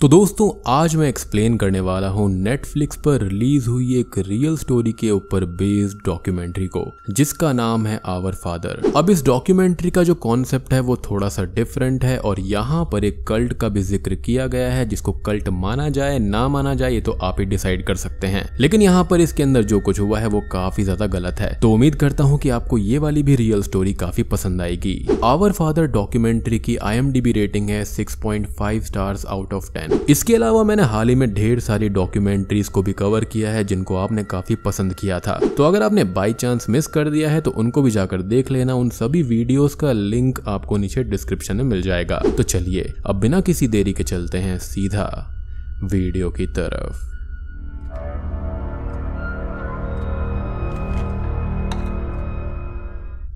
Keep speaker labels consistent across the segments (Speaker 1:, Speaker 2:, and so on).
Speaker 1: तो दोस्तों आज मैं एक्सप्लेन करने वाला हूँ नेटफ्लिक्स पर रिलीज हुई एक रियल स्टोरी के ऊपर बेस्ड डॉक्यूमेंट्री को जिसका नाम है आवर फादर अब इस डॉक्यूमेंट्री का जो कॉन्सेप्ट है वो थोड़ा सा डिफरेंट है और यहाँ पर एक कल्ट का भी जिक्र किया गया है जिसको कल्ट माना जाए ना माना जाए ये तो आप ही डिसाइड कर सकते हैं लेकिन यहाँ पर इसके अंदर जो कुछ हुआ है वो काफी ज्यादा गलत है तो उम्मीद करता हूँ की आपको ये वाली भी रियल स्टोरी काफी पसंद आएगी आवर फादर डॉक्यूमेंट्री की आई रेटिंग है six stars out of ten इसके अलावा मैंने हाल ही में ढेर सारी डॉक्यूमेंट्रीज को भी कवर किया है जिनको आपने काफी पसंद किया था तो अगर आपने बाई चांस मिस कर दिया है तो उनको भी जाकर देख लेना उन सभी वीडियोस का लिंक आपको नीचे डिस्क्रिप्शन में मिल जाएगा तो चलिए अब बिना किसी देरी के चलते हैं सीधा वीडियो की तरफ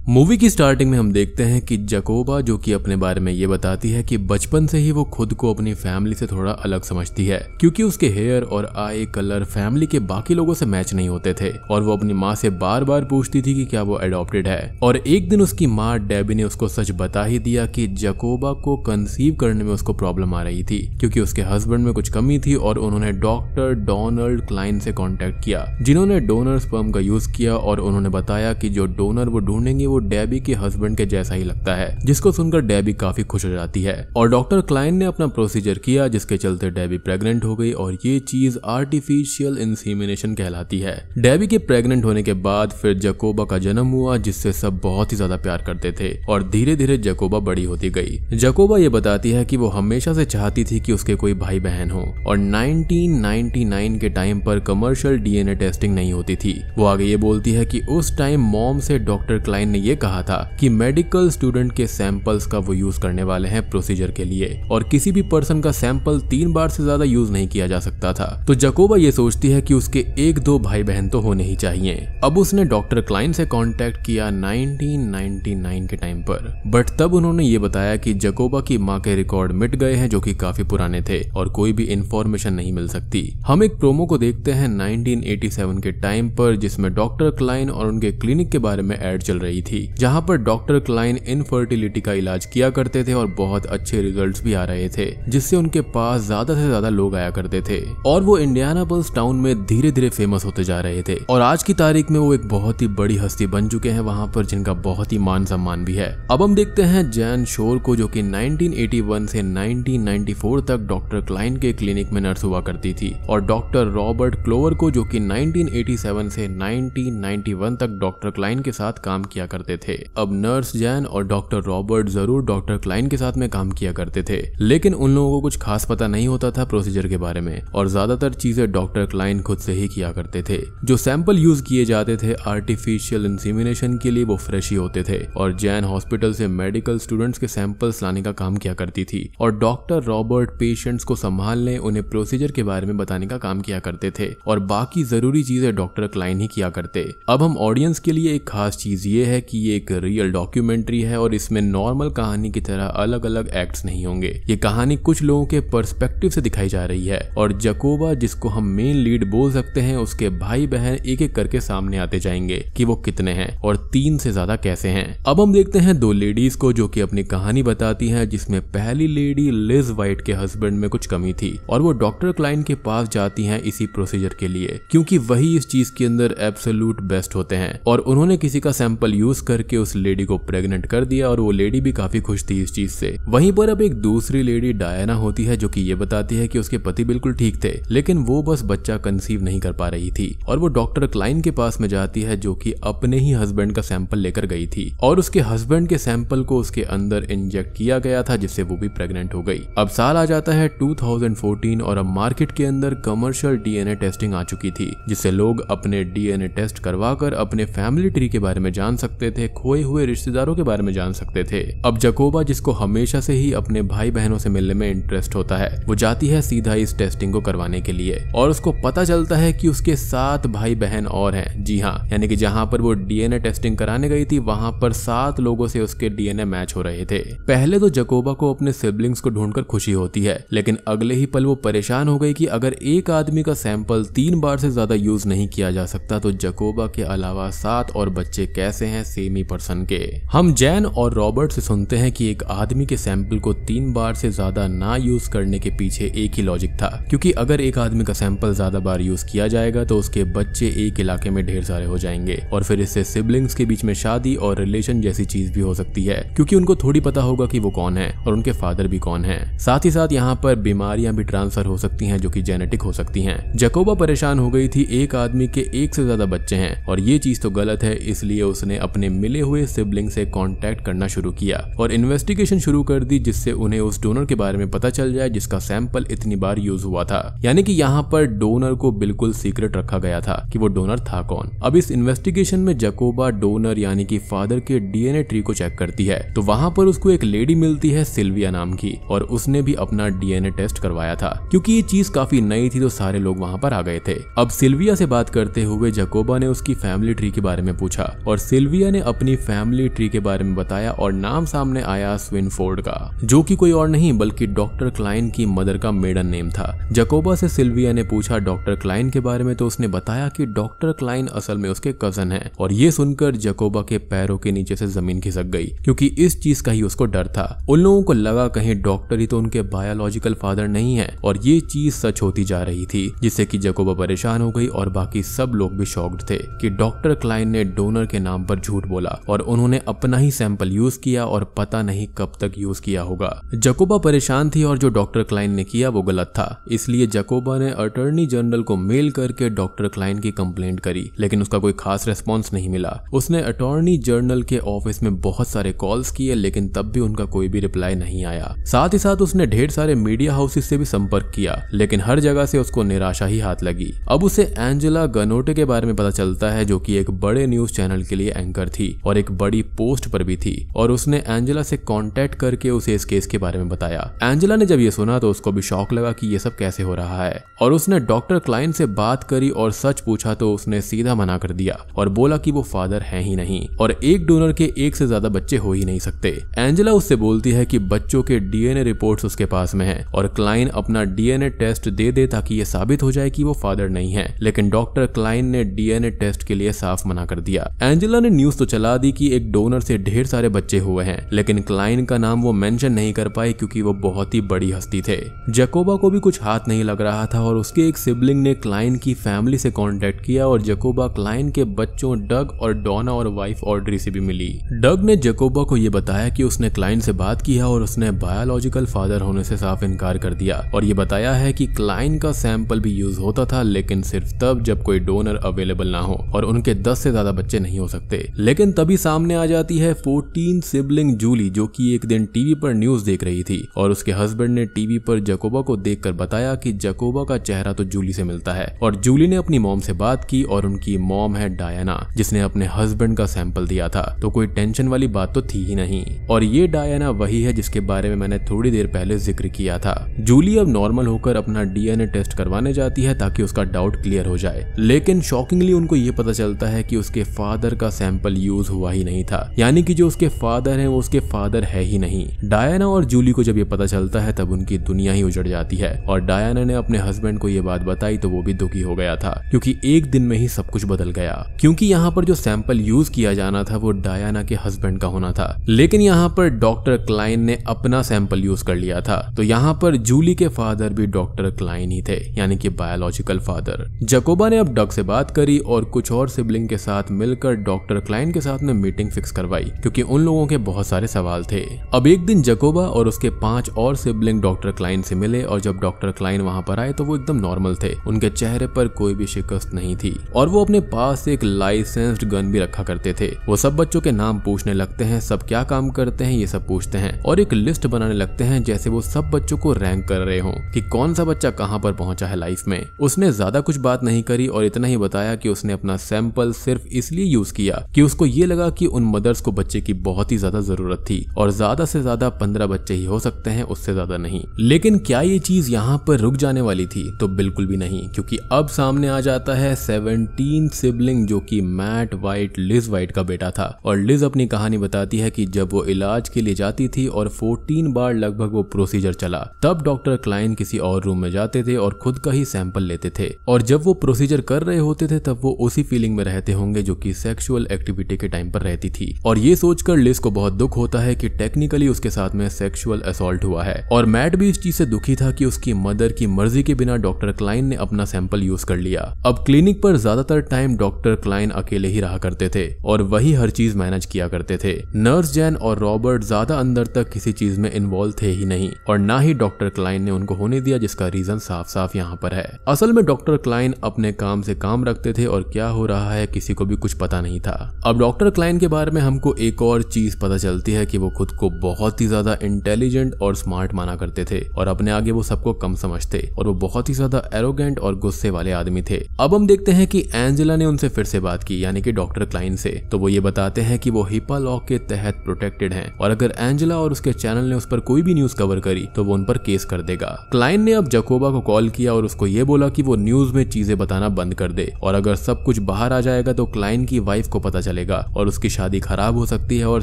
Speaker 1: मूवी की स्टार्टिंग में हम देखते हैं कि जकोबा जो कि अपने बारे में ये बताती है कि बचपन से ही वो खुद को अपनी फैमिली से थोड़ा अलग समझती है क्योंकि उसके हेयर और आई कलर फैमिली के बाकी लोगों से मैच नहीं होते थे और वो अपनी माँ से बार बार पूछती थी कि क्या वो एडॉप्टेड है और एक दिन उसकी माँ डेबी ने उसको सच बता ही दिया की जकोबा को कंसीव करने में उसको प्रॉब्लम आ रही थी क्योंकि उसके हस्बैंड में कुछ कमी थी और उन्होंने डॉक्टर डोनाल्ड क्लाइन से कॉन्टेक्ट किया जिन्होंने डोनर स्पर्म का यूज किया और उन्होंने बताया कि जो डोनर वो ढूंढेंगे वो डेबी के हस्बैंड के जैसा ही लगता है जिसको सुनकर डेबी काफी खुश हो जाती है और डॉक्टर क्लाइन ने अपना प्रोसीजर किया जिसके चलते डेबी प्रेग्नेंट हो गई और ये चीज आर्टिफिशियल इंसिमिनेशन कहलाती है डेबी के प्रेग्नेंट होने के बाद फिर जकोबा का जन्म हुआ जिससे सब बहुत ही ज्यादा प्यार करते थे और धीरे धीरे जकोबा बड़ी होती गई जकोबा ये बताती है कि वो हमेशा से चाहती थी कि उसके कोई भाई बहन हो और 1999 के टाइम पर कमर्शियल डीएनए टेस्टिंग नहीं होती थी वो आगे ये बोलती है कि उस टाइम मॉम से डॉक्टर क्लाइन ने ये कहा था कि मेडिकल स्टूडेंट के सैंपल्स का वो यूज करने वाले हैं प्रोसीजर के लिए और किसी भी पर्सन का सैंपल तीन बार से ज्यादा यूज नहीं किया जा सकता था तो जकोबा ये सोचती है कि उसके एक दो भाई बहन तो होने ही चाहिए अब उसने डॉक्टर क्लाइन से कॉन्टेक्ट किया नाइनटीन के टाइम पर बट तब उन्होंने ये बताया कि जकोबा की माँ के रिकॉर्ड मिट गए हैं जो कि काफी पुराने थे और कोई भी इंफॉर्मेशन नहीं मिल सकती हम एक प्रोमो को देखते हैं 1987 के टाइम पर जिसमें डॉक्टर क्लाइन और उनके क्लिनिक के बारे में एड चल रही थी थी जहाँ पर डॉक्टर क्लाइन इनफर्टिलिटी का इलाज किया करते थे और बहुत अच्छे रिजल्ट भी आ रहे थे जिससे उनके पास ज्यादा से ज्यादा लोग आया करते थे और वो इंडियानापल्स टाउन में धीरे धीरे फेमस होते जा रहे थे और आज की तारीख में वो एक बहुत ही बड़ी हस्ती बन चुके हैं वहां पर जिनका बहुत ही मान सम्मान भी है अब हम देखते हैं जैन शोर को जो कि 1981 से 1994 तक डॉक्टर क्लाइन के क्लिनिक में नर्स हुआ करती थी और डॉक्टर रॉबर्ट क्लोवर को जो कि 1987 से 1991 तक डॉक्टर क्लाइन के साथ काम किया करते करते थे अब नर्स जैन और डॉक्टर रॉबर्ट जरूर डॉक्टर क्लाइन के साथ में काम किया करते थे लेकिन उन लोगों को कुछ खास पता नहीं होता था प्रोसीजर के बारे में और ज्यादातर चीजें डॉक्टर क्लाइन खुद से ही किया करते थे जो सैंपल यूज किए जाते थे आर्टिफिशियल इंसिमिनेशन के लिए वो फ्रेश ही होते थे और जैन हॉस्पिटल से मेडिकल स्टूडेंट्स के सैंपल्स लाने का काम किया करती थी और डॉक्टर रॉबर्ट पेशेंट्स को संभालने उन्हें प्रोसीजर के बारे में बताने का काम किया करते थे और बाकी जरूरी चीजें डॉक्टर क्लाइन ही किया करते अब हम ऑडियंस के लिए एक खास चीज ये है कि कि ये एक रियल डॉक्यूमेंट्री है और इसमें नॉर्मल कहानी की तरह अलग अलग एक्ट नहीं होंगे ये कहानी कुछ लोगों के पर्सपेक्टिव से दिखाई जा रही है और जकोबा जिसको हम मेन लीड बोल सकते हैं उसके भाई बहन एक एक करके सामने आते जाएंगे कि वो कितने हैं और तीन से ज्यादा कैसे हैं अब हम देखते हैं दो लेडीज को जो कि अपनी कहानी बताती हैं जिसमें पहली लेडी लिज वाइट के हस्बैंड में कुछ कमी थी और वो डॉक्टर क्लाइन के पास जाती हैं इसी प्रोसीजर के लिए क्योंकि वही इस चीज के अंदर एब्सोल्यूट बेस्ट होते हैं और उन्होंने किसी का सैंपल यूज यूज करके उस लेडी को प्रेग्नेंट कर दिया और वो लेडी भी काफी खुश थी इस चीज से वहीं पर अब एक दूसरी लेडी डायना होती है जो कि ये बताती है कि उसके पति बिल्कुल ठीक थे लेकिन वो बस बच्चा कंसीव नहीं कर पा रही थी और वो डॉक्टर क्लाइन के पास में जाती है जो कि अपने ही हस्बैंड का सैंपल लेकर गई थी और उसके हस्बैंड के सैंपल को उसके अंदर इंजेक्ट किया गया था जिससे वो भी प्रेग्नेंट हो गई अब साल आ जाता है 2014 और अब मार्केट के अंदर कमर्शियल डीएनए टेस्टिंग आ चुकी थी जिससे लोग अपने डीएनए टेस्ट करवाकर अपने फैमिली ट्री के बारे में जान सकते सकते थे खोए हुए रिश्तेदारों के बारे में जान सकते थे अब जकोबा जिसको हमेशा से ही अपने भाई बहनों से मिलने में इंटरेस्ट होता है वो जाती है सीधा इस टेस्टिंग को करवाने के लिए और उसको पता चलता है की उसके सात भाई बहन और है जी हाँ यानी कि जहाँ पर वो डीएनए टेस्टिंग कराने गई थी वहाँ पर सात लोगों से उसके डीएनए मैच हो रहे थे पहले तो जकोबा को अपने सिबलिंग्स को ढूंढकर खुशी होती है लेकिन अगले ही पल वो परेशान हो गई कि अगर एक आदमी का सैंपल तीन बार से ज्यादा यूज नहीं किया जा सकता तो जकोबा के अलावा सात और बच्चे कैसे हैं सेमी पर्सन के हम जैन और रॉबर्ट से सुनते हैं कि एक आदमी के सैंपल को तीन बार से ज्यादा ना यूज करने के पीछे एक ही लॉजिक था क्योंकि अगर एक आदमी का सैंपल ज्यादा बार यूज किया जाएगा तो उसके बच्चे एक इलाके में ढेर सारे हो जाएंगे और फिर इससे सिबलिंग्स के बीच में शादी और रिलेशन जैसी चीज भी हो सकती है क्योंकि उनको थोड़ी पता होगा कि वो कौन है और उनके फादर भी कौन है साथ ही साथ यहाँ पर बीमारियां भी ट्रांसफर हो सकती हैं जो कि जेनेटिक हो सकती हैं जकोबा परेशान हो गई थी एक आदमी के एक से ज्यादा बच्चे हैं और ये चीज तो गलत है इसलिए उसने अपने अपने मिले हुए सिबलिंग से कांटेक्ट करना शुरू किया और इन्वेस्टिगेशन शुरू कर दी जिससे उन्हें उस डोनर के बारे में पता चल जाए जिसका सैंपल इतनी बार यूज हुआ था यानी कि यहाँ पर डोनर को बिल्कुल सीक्रेट रखा गया था कि वो डोनर था कौन अब इस इन्वेस्टिगेशन में जकोबा डोनर यानी कि फादर के डीएनए ट्री को चेक करती है तो वहाँ पर उसको एक लेडी मिलती है सिल्विया नाम की और उसने भी अपना डीएनए टेस्ट करवाया था क्योंकि ये चीज काफी नई थी तो सारे लोग वहाँ पर आ गए थे अब सिल्विया से बात करते हुए जकोबा ने उसकी फैमिली ट्री के बारे में पूछा और सिल्विया मैंने अपनी फैमिली ट्री के बारे में बताया और नाम सामने आया स्विनफोर्ड का जो कि कोई और नहीं बल्कि डॉक्टर क्लाइन की मदर का मेडन नेम था जकोबा से सिल्विया ने पूछा डॉक्टर क्लाइन के बारे में तो उसने बताया कि डॉक्टर क्लाइन असल में उसके कजन है और ये सुनकर जकोबा के पैरों के नीचे से जमीन खिसक गई क्योंकि इस चीज का ही उसको डर था उन लोगों को लगा कहीं डॉक्टर ही तो उनके बायोलॉजिकल फादर नहीं है और ये चीज सच होती जा रही थी जिससे कि जकोबा परेशान हो गई और बाकी सब लोग भी शॉक्ड थे कि डॉक्टर क्लाइन ने डोनर के नाम पर झूठ झूठ बोला और उन्होंने अपना ही सैंपल यूज किया और पता नहीं कब तक यूज किया होगा जकोबा परेशान थी और जो डॉक्टर क्लाइन ने किया वो गलत था इसलिए जकोबा ने अटोर्नी जनरल को मेल करके डॉक्टर क्लाइन की कंप्लेंट करी लेकिन उसका कोई खास रेस्पॉन्स नहीं मिला उसने अटॉर्नी जनरल के ऑफिस में बहुत सारे कॉल्स किए लेकिन तब भी उनका कोई भी रिप्लाई नहीं आया साथ ही साथ उसने ढेर सारे मीडिया हाउसेस से भी संपर्क किया लेकिन हर जगह से उसको निराशा ही हाथ लगी अब उसे एंजेला गनोटे के बारे में पता चलता है जो की एक बड़े न्यूज चैनल के लिए एंकर थी और एक बड़ी पोस्ट पर भी थी और उसने एंजेला से कॉन्टेक्ट करके उसे इस केस के बारे में बताया एंजेला ने जब ये सुना तो उसको भी शौक लगा कि ये सब कैसे हो रहा है और उसने डॉक्टर क्लाइन से बात करी और सच पूछा तो उसने सीधा मना कर दिया और बोला की वो फादर है ही नहीं और एक डोनर के एक से ज्यादा बच्चे हो ही नहीं सकते एंजेला उससे बोलती है की बच्चों के डीएनए रिपोर्ट उसके पास में है और क्लाइन अपना डीएनए टेस्ट दे दे ताकि ये साबित हो जाए कि वो फादर नहीं है लेकिन डॉक्टर क्लाइन ने डीएनए टेस्ट के लिए साफ मना कर दिया एंजेला ने न्यूज तो तो चला दी कि एक डोनर से ढेर सारे बच्चे हुए हैं लेकिन क्लाइन का नाम वो मेंशन नहीं कर पाए क्योंकि वो बहुत ही बड़ी हस्ती थे जकोबा को भी कुछ हाथ नहीं लग रहा था और उसके एक सिबलिंग ने क्लाइन की फैमिली से कॉन्टेक्ट किया और जकोबा क्लाइन के बच्चों डग और डोना और वाइफ ऑर्डरी से भी मिली डग ने जकोबा को यह बताया कि उसने क्लाइन से बात किया और उसने बायोलॉजिकल फादर होने से साफ इनकार कर दिया और ये बताया है कि क्लाइन का सैंपल भी यूज होता था लेकिन सिर्फ तब जब कोई डोनर अवेलेबल ना हो और उनके दस से ज्यादा बच्चे नहीं हो सकते लेकिन तभी सामने आ जाती है फोर्टीन सिबलिंग जूली जो कि एक दिन टीवी पर न्यूज देख रही थी और उसके हस्बैंड ने टीवी पर जकोबा को देखकर बताया कि जकोबा का चेहरा तो जूली से मिलता है और जूली ने अपनी मॉम से बात की और उनकी मॉम है डायना जिसने अपने हस्बैंड का सैंपल दिया था तो कोई टेंशन वाली बात तो थी ही नहीं और ये डायना वही है जिसके बारे में मैंने थोड़ी देर पहले जिक्र किया था जूली अब नॉर्मल होकर अपना डीएनए टेस्ट करवाने जाती है ताकि उसका डाउट क्लियर हो जाए लेकिन शॉकिंगली उनको ये पता चलता है की उसके फादर का सैंपल कल यूज हुआ ही नहीं था यानी कि जो उसके फादर है वो उसके फादर है ही नहीं डायना और जूली को जब ये पता चलता है तब उनकी दुनिया ही उजड़ जाती है और डायना ने अपने हस्बैंड को ये बात बताई तो वो भी दुखी हो गया था क्योंकि एक दिन में ही सब कुछ बदल गया क्योंकि यहाँ पर जो सैंपल यूज किया जाना था वो डायना के हस्बैंड का होना था लेकिन यहाँ पर डॉक्टर क्लाइन ने अपना सैंपल यूज कर लिया था तो यहाँ पर जूली के फादर भी डॉक्टर क्लाइन ही थे यानी कि बायोलॉजिकल फादर जकोबा ने अब डग से बात करी और कुछ और सिबलिंग के साथ मिलकर डॉक्टर क्लाइन ब्रायन के साथ में मीटिंग फिक्स करवाई क्योंकि उन लोगों के बहुत सारे सवाल थे अब एक दिन जकोबा और उसके पांच और सिबलिंग डॉक्टर क्लाइन से मिले और जब डॉक्टर क्लाइन वहां पर आए तो वो एकदम नॉर्मल थे उनके चेहरे पर कोई भी शिकस्त नहीं थी और वो अपने पास एक लाइसेंस्ड गन भी रखा करते थे वो सब बच्चों के नाम पूछने लगते हैं सब क्या काम करते हैं ये सब पूछते हैं और एक लिस्ट बनाने लगते हैं जैसे वो सब बच्चों को रैंक कर रहे हो कि कौन सा बच्चा कहाँ पर पहुंचा है लाइफ में उसने ज्यादा कुछ बात नहीं करी और इतना ही बताया कि उसने अपना सैंपल सिर्फ इसलिए यूज किया कि उस उसको ये लगा कि उन मदर्स को बच्चे की बहुत ही ज्यादा जरूरत थी और ज्यादा से ज्यादा पंद्रह बच्चे ही हो सकते हैं उससे ज्यादा नहीं लेकिन क्या ये चीज यहाँ पर रुक जाने वाली थी तो बिल्कुल भी नहीं क्योंकि अब सामने आ जाता है सेवनटीन सिबलिंग जो की मैट वाइट लिज वाइट का बेटा था और लिज अपनी कहानी बताती है की जब वो इलाज के लिए जाती थी और फोर्टीन बार लगभग वो प्रोसीजर चला तब डॉक्टर क्लाइन किसी और रूम में जाते थे और खुद का ही सैंपल लेते थे और जब वो प्रोसीजर कर रहे होते थे तब वो उसी फीलिंग में रहते होंगे जो कि सेक्सुअल एक्टिविटी बेटे के टाइम पर रहती थी और ये सोचकर लिस को बहुत दुख होता है कि टेक्निकली उसके साथ में सेक्सुअल असोल्ट हुआ है और मैट भी इस चीज से दुखी था कि उसकी मदर की मर्जी के बिना डॉक्टर क्लाइन ने अपना सैंपल यूज कर लिया अब क्लिनिक पर ज्यादातर टाइम डॉक्टर क्लाइन अकेले ही रहा करते थे और वही हर चीज मैनेज किया करते थे नर्स जैन और रॉबर्ट ज्यादा अंदर तक किसी चीज में इन्वॉल्व थे ही नहीं और ना ही डॉक्टर क्लाइन ने उनको होने दिया जिसका रीजन साफ साफ यहाँ पर है असल में डॉक्टर क्लाइन अपने काम से काम रखते थे और क्या हो रहा है किसी को भी कुछ पता नहीं था अब अब डॉक्टर क्लाइन के बारे में हमको एक और चीज पता चलती है कि वो खुद को बहुत ही ज्यादा इंटेलिजेंट और स्मार्ट माना करते थे और अपने आगे वो सबको कम समझते और वो बहुत ही ज्यादा एरोगेंट और गुस्से वाले आदमी थे अब हम देखते हैं कि एंजेला ने उनसे फिर से बात की यानी कि डॉक्टर क्लाइन से तो वो ये बताते हैं कि वो हिपा लॉ के तहत प्रोटेक्टेड है और अगर एंजेला और उसके चैनल ने उस पर कोई भी न्यूज कवर करी तो वो उन पर केस कर देगा क्लाइन ने अब जकोबा को कॉल किया और उसको ये बोला की वो न्यूज में चीजें बताना बंद कर दे और अगर सब कुछ बाहर आ जाएगा तो क्लाइन की वाइफ को पता चलेगा जाएगा और उसकी शादी खराब हो सकती है और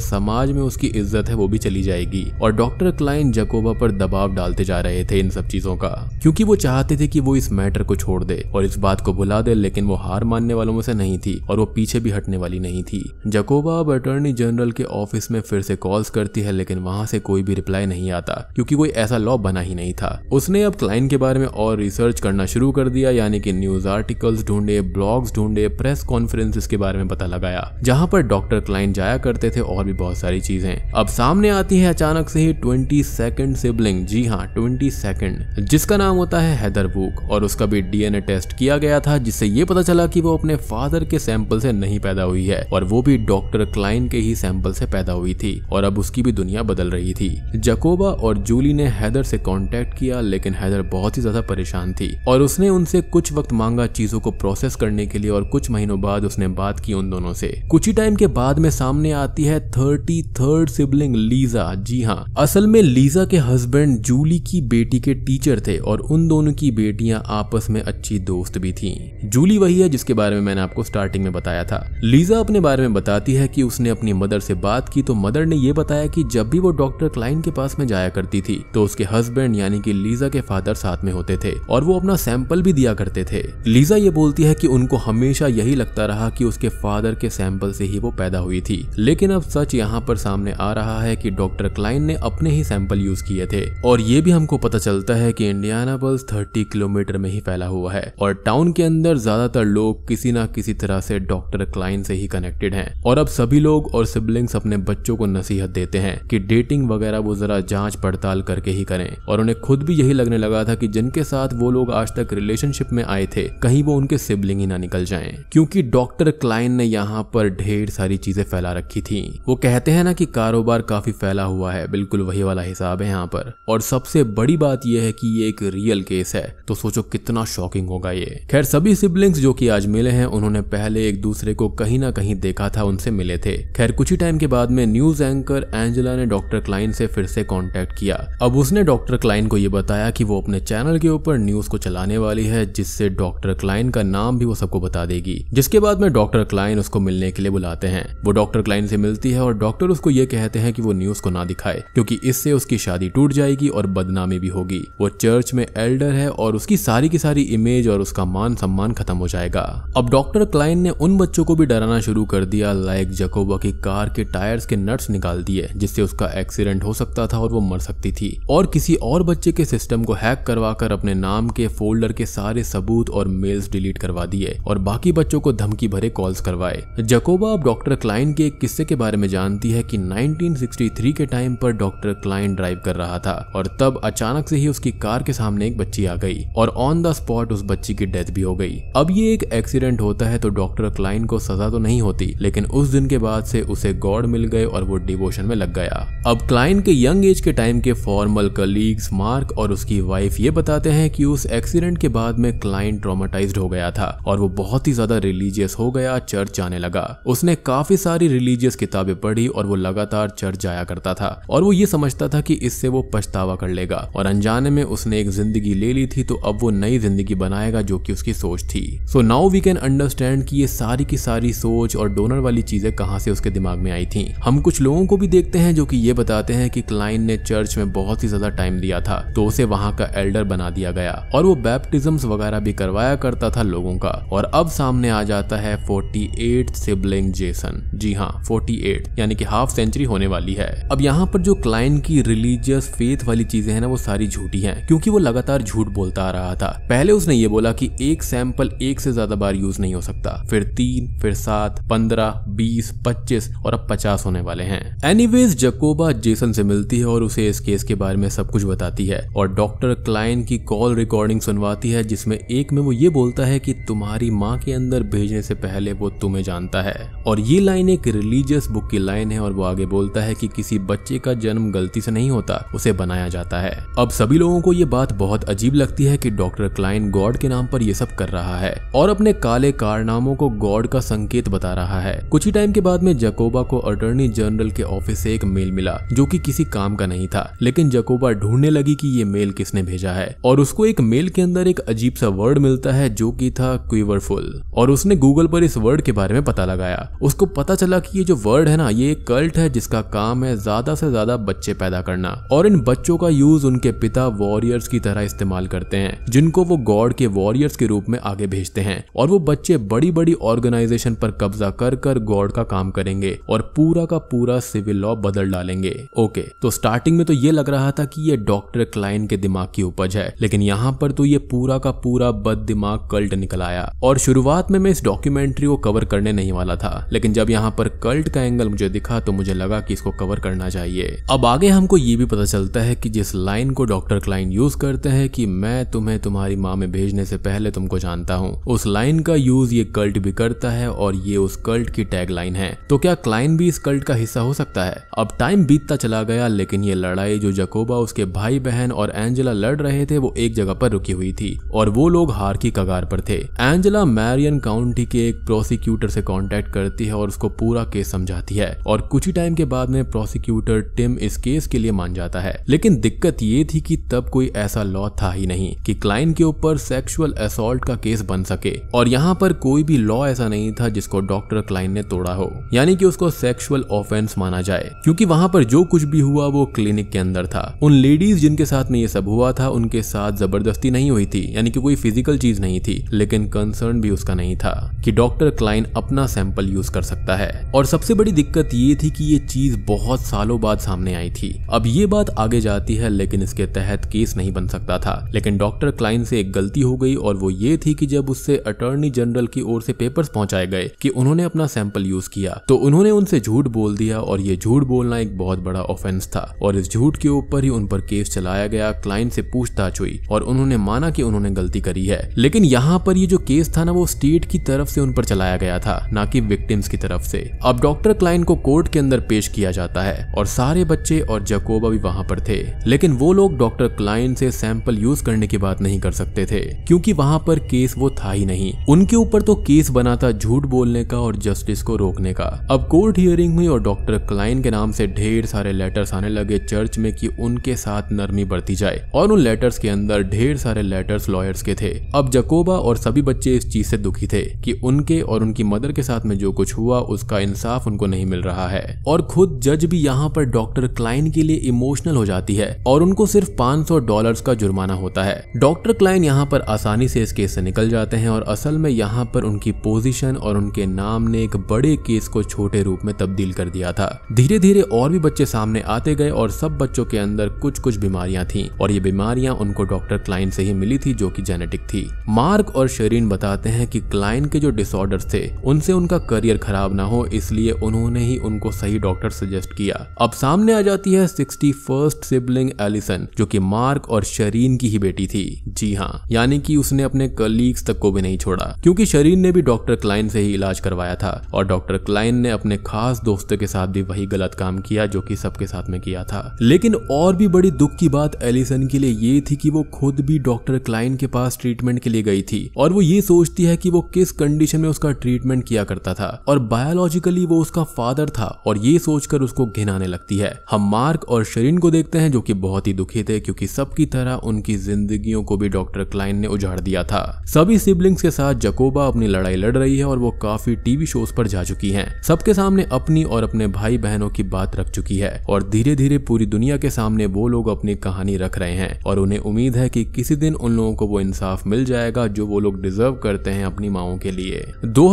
Speaker 1: समाज में उसकी इज्जत है वो भी चली जाएगी और डॉक्टर क्लाइन जकोबा पर दबाव डालते जा रहे थे इन सब चीजों का क्योंकि वो चाहते थे कि वो इस मैटर को छोड़ दे और इस बात को भुला दे लेकिन वो हार मानने वालों में से नहीं थी और वो पीछे भी हटने वाली नहीं थी जकोबा अब अटोर्नी जनरल के ऑफिस में फिर से कॉल्स करती है लेकिन वहां से कोई भी रिप्लाई नहीं आता क्योंकि कोई ऐसा लॉ बना ही नहीं था उसने अब क्लाइन के बारे में और रिसर्च करना शुरू कर दिया यानी कि न्यूज आर्टिकल्स ढूंढे ब्लॉग्स ढूंढे प्रेस कॉन्फ्रेंसिस के बारे में पता लगाया जहां पर डॉक्टर क्लाइन जाया करते थे और भी बहुत सारी चीजें अब सामने आती है अचानक से ही ट्वेंटी सेकेंड सिबलिंग जी हाँ ट्वेंटी सेकेंड जिसका नाम होता है हैदर बुक और उसका भी डीएनए टेस्ट किया गया था जिससे ये पता चला कि वो अपने फादर के सैंपल से नहीं पैदा हुई है और वो भी डॉक्टर क्लाइन के ही सैंपल से पैदा हुई थी और अब उसकी भी दुनिया बदल रही थी जकोबा और जूली ने हैदर से कॉन्टेक्ट किया लेकिन हैदर बहुत ही ज्यादा परेशान थी और उसने उनसे कुछ वक्त मांगा चीजों को प्रोसेस करने के लिए और कुछ महीनों बाद उसने बात की उन दोनों से कुछ कुछ ही टाइम के बाद में सामने आती है थर्टी थर्ड सिबलिंग लीजा जी हाँ असल में लीजा के हस्बैंड जूली की बेटी के टीचर थे और उन दोनों की बेटियां आपस में अच्छी दोस्त भी थी जूली वही है जिसके बारे में मैंने आपको स्टार्टिंग में बताया था लीजा अपने बारे में बताती है कि उसने अपनी मदर से बात की तो मदर ने यह बताया कि जब भी वो डॉक्टर क्लाइन के पास में जाया करती थी तो उसके हस्बैंड यानी कि लीजा के फादर साथ में होते थे और वो अपना सैंपल भी दिया करते थे लीजा ये बोलती है कि उनको हमेशा यही लगता रहा कि उसके फादर के सैंपल सैंपल से ही वो पैदा हुई थी लेकिन अब सच यहाँ पर सामने आ रहा है कि डॉक्टर क्लाइन ने अपने ही सैंपल यूज किए थे और ये भी हमको पता चलता है कि इंडियाना बल्स थर्टी किलोमीटर में ही फैला हुआ है और टाउन के अंदर ज्यादातर लोग किसी ना किसी तरह से डॉक्टर क्लाइन से ही कनेक्टेड है और अब सभी लोग और सिबलिंग्स अपने बच्चों को नसीहत देते हैं कि डेटिंग वगैरह वो जरा जांच पड़ताल करके ही करें और उन्हें खुद भी यही लगने लगा था कि जिनके साथ वो लोग आज तक रिलेशनशिप में आए थे कहीं वो उनके सिबलिंग ही ना निकल जाएं क्योंकि डॉक्टर क्लाइन ने यहाँ पर ढेर सारी चीजें फैला रखी थी वो कहते हैं ना कि कारोबार काफी फैला हुआ है बिल्कुल वही वाला हिसाब है यहाँ पर और सबसे बड़ी बात यह है कि ये एक रियल केस है तो सोचो कितना शॉकिंग होगा ये खैर सभी सिबलिंग्स जो कि आज मिले हैं उन्होंने पहले एक दूसरे को कहीं ना कहीं देखा था उनसे मिले थे खैर कुछ ही टाइम के बाद में न्यूज एंकर एंजेला ने डॉक्टर क्लाइन से फिर से कॉन्टेक्ट किया अब उसने डॉक्टर क्लाइन को ये बताया कि वो अपने चैनल के ऊपर न्यूज को चलाने वाली है जिससे डॉक्टर क्लाइन का नाम भी वो सबको बता देगी जिसके बाद में डॉक्टर क्लाइन उसको मिलने के लिए बुलाते हैं वो डॉक्टर क्लाइन से मिलती है और डॉक्टर उसको ये कहते हैं कि वो न्यूज को ना दिखाए क्योंकि इससे उसकी शादी टूट जाएगी और बदनामी भी होगी वो चर्च में एल्डर है और उसकी सारी की सारी इमेज और उसका मान सम्मान खत्म हो जाएगा अब डॉक्टर क्लाइन ने उन बच्चों को भी डराना शुरू कर दिया लाइक जकोबा की कार के टायर्स के नट्स निकाल दिए जिससे उसका एक्सीडेंट हो सकता था और वो मर सकती थी और किसी और बच्चे के सिस्टम को हैक करवा कर अपने नाम के फोल्डर के सारे सबूत और मेल्स डिलीट करवा दिए और बाकी बच्चों को धमकी भरे कॉल्स करवाए जको जैकोबा अब डॉक्टर क्लाइन के एक किस्से के बारे में जानती है कि 1963 के टाइम पर डॉक्टर क्लाइन ड्राइव कर रहा था और तब अचानक से ही उसकी कार के सामने एक बच्ची आ गई और ऑन द स्पॉट उस बच्ची की डेथ भी हो गई अब ये एक एक्सीडेंट होता है तो डॉक्टर क्लाइन को सजा तो नहीं होती लेकिन उस दिन के बाद से उसे गॉड मिल गए और वो डिवोशन में लग गया अब क्लाइन के यंग एज के टाइम के फॉर्मल कलीग्स मार्क और उसकी वाइफ ये बताते हैं कि उस एक्सीडेंट के बाद में क्लाइन ट्रोमाटाइज हो गया था और वो बहुत ही ज्यादा रिलीजियस हो गया चर्च जाने लगा उसने काफी सारी रिलीजियस किताबें पढ़ी और वो लगातार चर्च जाया करता था और वो ये समझता था कि इससे वो पछतावा कर लेगा और अनजाने में उसने एक जिंदगी ले ली थी तो अब वो नई जिंदगी बनाएगा जो कि उसकी सोच थी so now we can understand कि ये सारी की सारी सोच और डोनर वाली चीजें कहाँ से उसके दिमाग में आई थी हम कुछ लोगों को भी देखते हैं जो कि ये बताते हैं कि क्लाइन ने चर्च में बहुत ही ज्यादा टाइम दिया था तो उसे वहाँ का एल्डर बना दिया गया और वो बैप्टिज्म वगैरह भी करवाया करता था लोगों का और अब सामने आ जाता है forty eight sibling Alan Jason जी हाँ 48 यानी कि हाफ सेंचुरी होने वाली है अब यहाँ पर जो क्लाइन की रिलीजियस फेथ वाली चीजें हैं ना वो सारी झूठी हैं क्योंकि वो लगातार झूठ बोलता आ रहा था पहले उसने ये बोला कि एक सैंपल एक से ज्यादा बार यूज नहीं हो सकता फिर तीन फिर सात पंद्रह बीस पच्चीस और अब पचास होने वाले हैं एनीवेज जकोबा जेसन से मिलती है और उसे इस केस के बारे में सब कुछ बताती है और डॉक्टर क्लाइन की कॉल रिकॉर्डिंग सुनवाती है जिसमें एक में वो ये बोलता है कि तुम्हारी माँ के अंदर भेजने से पहले वो तुम्हें जानता है है और ये लाइन एक रिलीजियस बुक की लाइन है और वो आगे बोलता है कि किसी बच्चे का जन्म गलती से नहीं होता उसे बनाया जाता है अब सभी लोगों को ये बात बहुत अजीब लगती है कि डॉक्टर क्लाइन गॉड के नाम पर यह सब कर रहा है और अपने काले कारनामों को गॉड का संकेत बता रहा है कुछ ही टाइम के बाद में जकोबा को अटर्नी जनरल के ऑफिस से एक मेल मिला जो कि किसी काम का नहीं था लेकिन जकोबा ढूंढने लगी कि ये मेल किसने भेजा है और उसको एक मेल के अंदर एक अजीब सा वर्ड मिलता है जो कि था क्वीवरफुल और उसने गूगल पर इस वर्ड के बारे में पता लगाया आया उसको पता चला कि ये जो वर्ड है ना ये एक कल्ट है जिसका काम है ज्यादा से ज्यादा बच्चे पैदा करना और इन बच्चों का यूज उनके पिता वॉरियर्स की तरह इस्तेमाल करते हैं जिनको वो गॉड के वॉरियर्स के रूप में आगे भेजते हैं और वो बच्चे बड़ी बड़ी ऑर्गेनाइजेशन पर कब्जा कर कर गॉड का काम करेंगे और पूरा का पूरा सिविल लॉ बदल डालेंगे ओके तो स्टार्टिंग में तो ये लग रहा था कि ये डॉक्टर क्लाइन के दिमाग की उपज है लेकिन यहाँ पर तो ये पूरा का पूरा बद दिमाग कल्ट निकल आया और शुरुआत में मैं इस डॉक्यूमेंट्री को कवर करने नहीं वाला वाला था लेकिन जब यहाँ पर कल्ट का एंगल मुझे दिखा तो मुझे लगा कि इसको कवर करना चाहिए अब आगे हमको ये भी पता चलता है कि जिस लाइन को डॉक्टर क्लाइन यूज करते हैं कि मैं तुम्हें तुम्हारी माँ में भेजने से पहले तुमको जानता हूँ उस लाइन का यूज ये कल्ट भी करता है और ये उस कल्ट की टैग लाइन है तो क्या क्लाइन भी इस कल्ट का हिस्सा हो सकता है अब टाइम बीतता चला गया लेकिन ये लड़ाई जो जकोबा उसके भाई बहन और एंजेला लड़ रहे थे वो एक जगह पर रुकी हुई थी और वो लोग हार की कगार पर थे एंजेला मैरियन काउंटी के एक प्रोसिक्यूटर से कॉन्टेक्ट सुसाइड करती है और उसको पूरा केस समझाती है और कुछ ही टाइम के बाद में प्रोसिक्यूटर टिम इस केस के लिए मान जाता है लेकिन दिक्कत ये थी कि तब कोई ऐसा लॉ था ही नहीं कि क्लाइन के ऊपर सेक्सुअल असोल्ट का केस बन सके और यहाँ पर कोई भी लॉ ऐसा नहीं था जिसको डॉक्टर क्लाइन ने तोड़ा हो यानी कि उसको सेक्सुअल ऑफेंस माना जाए क्योंकि वहां पर जो कुछ भी हुआ वो क्लिनिक के अंदर था उन लेडीज जिनके साथ में ये सब हुआ था उनके साथ जबरदस्ती नहीं हुई थी यानी कि कोई फिजिकल चीज नहीं थी लेकिन कंसर्न भी उसका नहीं था कि डॉक्टर क्लाइन अपना सैंपल सैंपल यूज कर सकता है और सबसे बड़ी दिक्कत ये थी कि ये चीज बहुत सालों बाद सामने आई थी अब ये बात आगे जाती है लेकिन इसके तहत केस नहीं बन सकता था लेकिन डॉक्टर क्लाइन से एक गलती हो गई और वो ये थी कि जब उससे अटॉर्नी जनरल की ओर से पेपर्स पहुंचाए गए कि उन्होंने अपना सैंपल यूज किया तो उन्होंने उनसे झूठ बोल दिया और ये झूठ बोलना एक बहुत बड़ा ऑफेंस था और इस झूठ के ऊपर ही उन पर केस चलाया गया क्लाइन से पूछताछ हुई और उन्होंने माना की उन्होंने गलती करी है लेकिन यहाँ पर ये जो केस था ना वो स्टेट की तरफ से उन पर चलाया गया था ना कि विक्टिम्स की तरफ से अब डॉक्टर क्लाइन को कोर्ट के अंदर पेश किया जाता है और सारे बच्चे और जकोबा भी वहां पर थे लेकिन वो लोग डॉक्टर क्लाइन से सैंपल यूज करने की बात नहीं कर सकते थे क्योंकि वहां पर केस वो था ही नहीं उनके ऊपर तो केस बना था झूठ बोलने का और जस्टिस को रोकने का अब कोर्ट हियरिंग हुई और डॉक्टर क्लाइन के नाम से ढेर सारे लेटर्स आने लगे चर्च में कि उनके साथ नरमी बरती जाए और उन लेटर्स के अंदर ढेर सारे लेटर्स लॉयर्स के थे अब जकोबा और सभी बच्चे इस चीज से दुखी थे कि उनके और उनकी मदर के साथ में जो कुछ हुआ उसका इंसाफ उनको नहीं मिल रहा है और खुद जज भी यहाँ पर डॉक्टर क्लाइन के लिए इमोशनल हो जाती है और उनको सिर्फ 500 डॉलर्स का जुर्माना होता है डॉक्टर क्लाइन यहाँ पर आसानी से इस केस से निकल जाते हैं और असल में यहाँ पर उनकी पोजिशन और उनके नाम ने एक बड़े केस को छोटे रूप में तब्दील कर दिया था धीरे धीरे और भी बच्चे सामने आते गए और सब बच्चों के अंदर कुछ कुछ बीमारियां थी और ये बीमारियां उनको डॉक्टर क्लाइन से ही मिली थी जो की जेनेटिक थी मार्क और शरीन बताते हैं की क्लाइन के जो डिसऑर्डर थे उनसे उनका करियर खराब ना हो इसलिए उन्होंने ही उनको सही डॉक्टर सजेस्ट किया अब सामने आ जाती है सिक्सटी फर्स्ट सिबलिंग एलिसन जो कि मार्क और शरीन की ही बेटी थी जी हाँ यानी कि उसने अपने कलीग्स तक को भी नहीं छोड़ा क्योंकि शरीन ने भी डॉक्टर क्लाइन से ही इलाज करवाया था और डॉक्टर क्लाइन ने अपने खास दोस्तों के साथ भी वही गलत काम किया जो कि सबके साथ में किया था लेकिन और भी बड़ी दुख की बात एलिसन के लिए ये थी कि वो खुद भी डॉक्टर क्लाइन के पास ट्रीटमेंट के लिए गई थी और वो ये सोचती है कि वो किस कंडीशन में उसका ट्रीटमेंट किया करता जाता था और बायोलॉजिकली वो उसका फादर था और ये सोचकर उसको घिनाने लगती है हम मार्क और शरीन को देखते हैं जो कि बहुत ही दुखी थे क्योंकि सबकी तरह उनकी जिंदगी को भी डॉक्टर क्लाइन ने उजाड़ दिया था सभी सिबलिंग्स के साथ जकोबा अपनी लड़ाई लड़ रही है और वो काफी टीवी शोज पर जा चुकी है सबके सामने अपनी और अपने भाई बहनों की बात रख चुकी है और धीरे धीरे पूरी दुनिया के सामने वो लोग अपनी कहानी रख रहे हैं और उन्हें उम्मीद है कि किसी दिन उन लोगों को वो इंसाफ मिल जाएगा जो वो लोग डिजर्व करते हैं अपनी माओ के लिए दो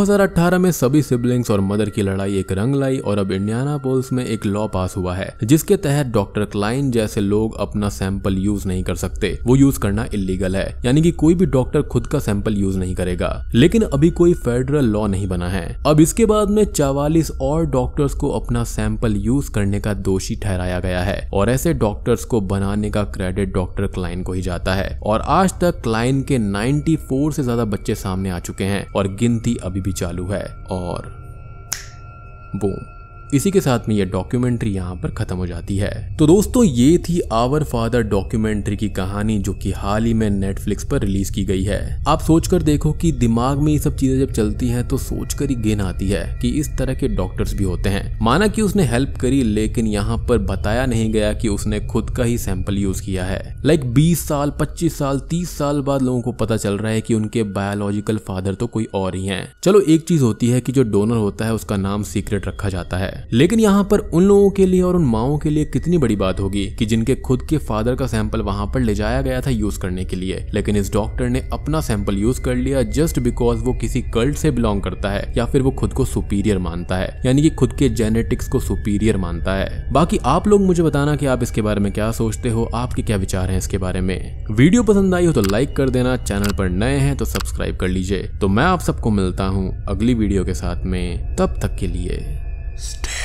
Speaker 1: में सब सभी सिबलिंग्स और मदर की लड़ाई एक रंग लाई और अब इंडियाना पोल्स में एक लॉ पास हुआ है जिसके तहत डॉक्टर क्लाइन जैसे लोग अपना सैंपल यूज नहीं कर सकते वो यूज करना इलीगल है यानी कि कोई भी डॉक्टर खुद का सैंपल यूज नहीं करेगा लेकिन अभी कोई फेडरल लॉ नहीं बना है अब इसके बाद में चवालीस और डॉक्टर्स को अपना सैंपल यूज करने का दोषी ठहराया गया है और ऐसे डॉक्टर्स को बनाने का क्रेडिट डॉक्टर क्लाइन को ही जाता है और आज तक क्लाइन के 94 से ज्यादा बच्चे सामने आ चुके हैं और गिनती अभी भी चालू है और बूम इसी के साथ में ये डॉक्यूमेंट्री यहाँ पर खत्म हो जाती है तो दोस्तों ये थी आवर फादर डॉक्यूमेंट्री की कहानी जो कि हाल ही में नेटफ्लिक्स पर रिलीज की गई है आप सोचकर देखो कि दिमाग में ये सब चीजें जब चलती हैं तो सोचकर ही गेन आती है कि इस तरह के डॉक्टर्स भी होते हैं माना कि उसने हेल्प करी लेकिन यहाँ पर बताया नहीं गया कि उसने खुद का ही सैंपल यूज किया है लाइक बीस साल पच्चीस साल तीस साल बाद लोगों को पता चल रहा है की उनके बायोलॉजिकल फादर तो कोई और ही है चलो एक चीज होती है की जो डोनर होता है उसका नाम सीक्रेट रखा जाता है है लेकिन यहाँ पर उन लोगों के लिए और उन माओ के लिए कितनी बड़ी बात होगी कि जिनके खुद के फादर का सैंपल वहां पर ले जाया गया था यूज करने के लिए लेकिन इस डॉक्टर ने अपना सैंपल यूज कर लिया जस्ट बिकॉज वो किसी कल्ट से बिलोंग करता है या फिर वो खुद को सुपीरियर मानता है यानी कि खुद के जेनेटिक्स को सुपीरियर मानता है बाकी आप लोग मुझे बताना कि आप इसके बारे में क्या सोचते हो आपके क्या विचार हैं इसके बारे में वीडियो पसंद आई हो तो लाइक कर देना चैनल पर नए हैं तो सब्सक्राइब कर लीजिए तो मैं आप सबको मिलता हूँ अगली वीडियो के साथ में तब तक के लिए Stay